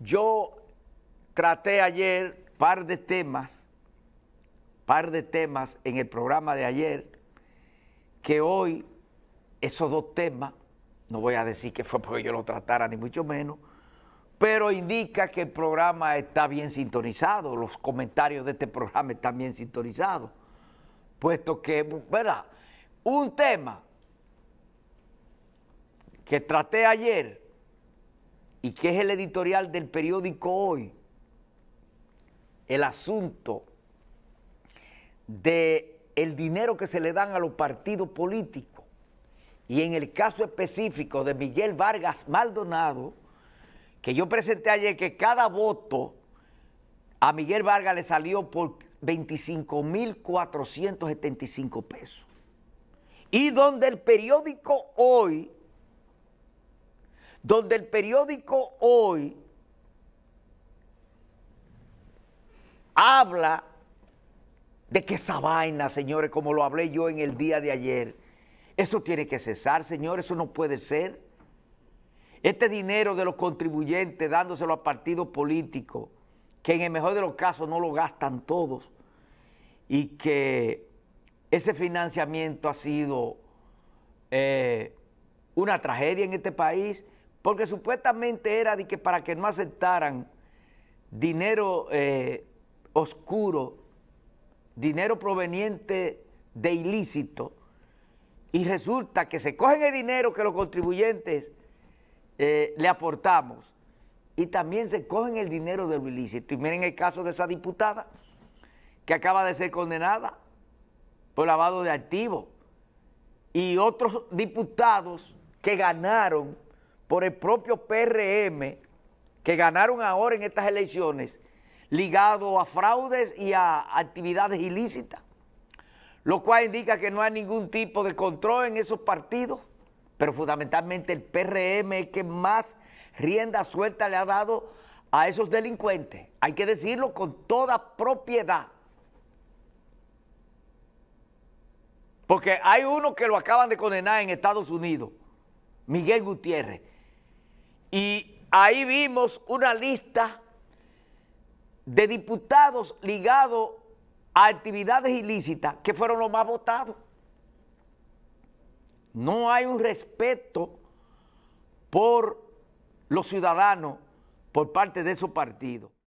Yo traté ayer par de temas, par de temas en el programa de ayer, que hoy esos dos temas, no voy a decir que fue porque yo lo tratara ni mucho menos, pero indica que el programa está bien sintonizado, los comentarios de este programa están bien sintonizados, puesto que, ¿verdad? Un tema que traté ayer ¿Y que es el editorial del periódico hoy? El asunto de el dinero que se le dan a los partidos políticos. Y en el caso específico de Miguel Vargas Maldonado, que yo presenté ayer que cada voto a Miguel Vargas le salió por 25.475 pesos. Y donde el periódico hoy donde el periódico hoy habla de que esa vaina, señores, como lo hablé yo en el día de ayer, eso tiene que cesar, señores, eso no puede ser. Este dinero de los contribuyentes dándoselo a partidos políticos, que en el mejor de los casos no lo gastan todos, y que ese financiamiento ha sido eh, una tragedia en este país, porque supuestamente era de que para que no aceptaran dinero eh, oscuro, dinero proveniente de ilícito, y resulta que se cogen el dinero que los contribuyentes eh, le aportamos y también se cogen el dinero de lo ilícito. Y miren el caso de esa diputada que acaba de ser condenada por lavado de activos y otros diputados que ganaron por el propio PRM que ganaron ahora en estas elecciones ligado a fraudes y a actividades ilícitas, lo cual indica que no hay ningún tipo de control en esos partidos, pero fundamentalmente el PRM es que más rienda suelta le ha dado a esos delincuentes. Hay que decirlo con toda propiedad. Porque hay uno que lo acaban de condenar en Estados Unidos, Miguel Gutiérrez, y ahí vimos una lista de diputados ligados a actividades ilícitas que fueron los más votados. No hay un respeto por los ciudadanos por parte de esos partidos.